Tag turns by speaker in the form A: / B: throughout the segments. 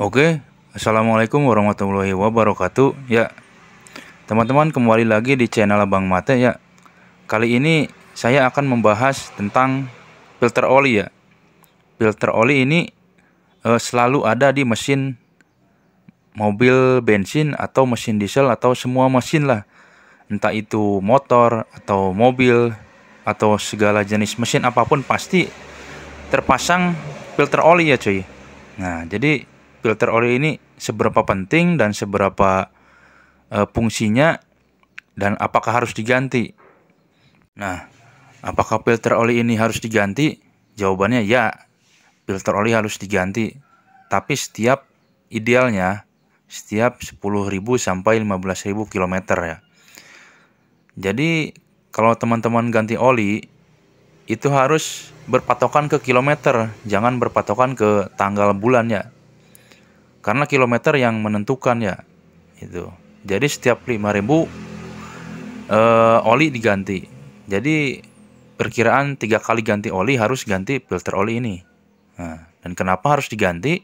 A: Oke, Assalamualaikum warahmatullahi wabarakatuh. Ya, teman-teman kembali lagi di channel Abang Mate ya. Kali ini saya akan membahas tentang filter oli ya. Filter oli ini eh, selalu ada di mesin mobil bensin atau mesin diesel atau semua mesin lah. Entah itu motor atau mobil atau segala jenis mesin apapun pasti terpasang filter oli ya cuy. Nah, jadi filter oli ini seberapa penting dan seberapa uh, fungsinya dan apakah harus diganti. Nah, apakah filter oli ini harus diganti? Jawabannya ya, filter oli harus diganti. Tapi setiap idealnya setiap 10.000 sampai 15.000 km ya. Jadi kalau teman-teman ganti oli itu harus berpatokan ke kilometer, jangan berpatokan ke tanggal bulan ya karena kilometer yang menentukan ya itu jadi setiap 5000 eh, oli diganti jadi perkiraan tiga kali ganti oli harus ganti filter oli ini nah, dan kenapa harus diganti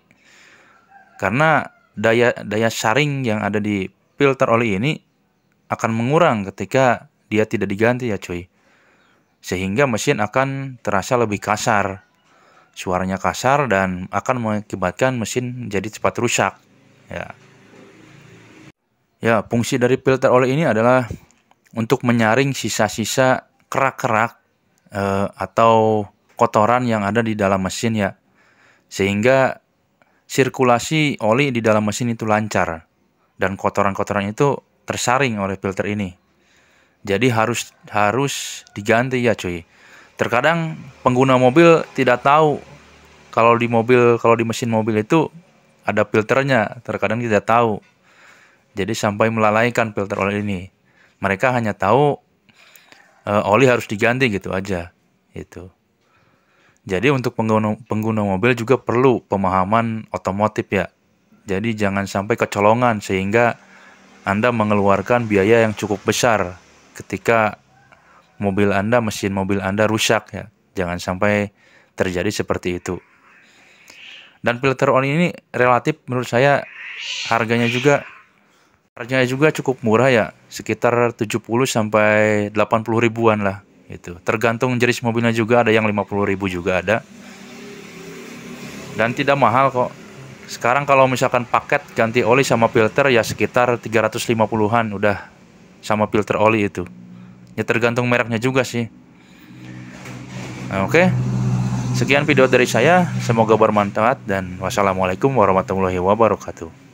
A: karena daya daya saring yang ada di filter oli ini akan mengurang ketika dia tidak diganti ya cuy sehingga mesin akan terasa lebih kasar Suaranya kasar dan akan mengakibatkan mesin jadi cepat rusak. Ya. Ya, fungsi dari filter oli ini adalah untuk menyaring sisa-sisa kerak-kerak eh, atau kotoran yang ada di dalam mesin ya. Sehingga sirkulasi oli di dalam mesin itu lancar dan kotoran-kotoran itu tersaring oleh filter ini. Jadi harus harus diganti ya cuy. Terkadang pengguna mobil tidak tahu kalau di mobil, kalau di mesin mobil itu ada filternya, terkadang tidak tahu. Jadi sampai melalaikan filter oli ini. Mereka hanya tahu e, oli harus diganti gitu aja. Itu. Jadi untuk pengguna pengguna mobil juga perlu pemahaman otomotif ya. Jadi jangan sampai kecolongan sehingga Anda mengeluarkan biaya yang cukup besar ketika mobil Anda, mesin mobil Anda rusak ya. Jangan sampai terjadi seperti itu. Dan filter oli ini relatif menurut saya harganya juga harganya juga cukup murah ya, sekitar 70 sampai 80 ribuan lah itu Tergantung jenis mobilnya juga ada yang 50 ribu juga ada. Dan tidak mahal kok. Sekarang kalau misalkan paket ganti oli sama filter ya sekitar 350-an udah sama filter oli itu ya tergantung mereknya juga sih nah, oke okay. sekian video dari saya semoga bermanfaat dan wassalamualaikum warahmatullahi wabarakatuh